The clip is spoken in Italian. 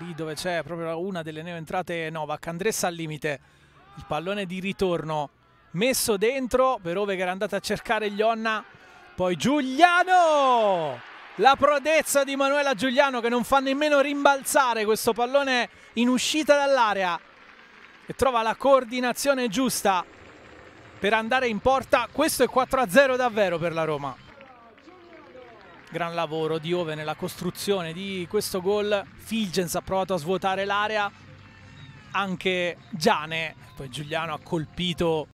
lì dove c'è proprio una delle neoentrate Novak, Andressa al limite, il pallone di ritorno messo dentro, per ove che era andata a cercare Glionna, poi Giuliano! La prodezza di Manuela Giuliano che non fa nemmeno rimbalzare questo pallone in uscita dall'area e trova la coordinazione giusta per andare in porta. Questo è 4-0 davvero per la Roma gran lavoro di Ove nella costruzione di questo gol. Filgens ha provato a svuotare l'area, anche Giane, poi Giuliano ha colpito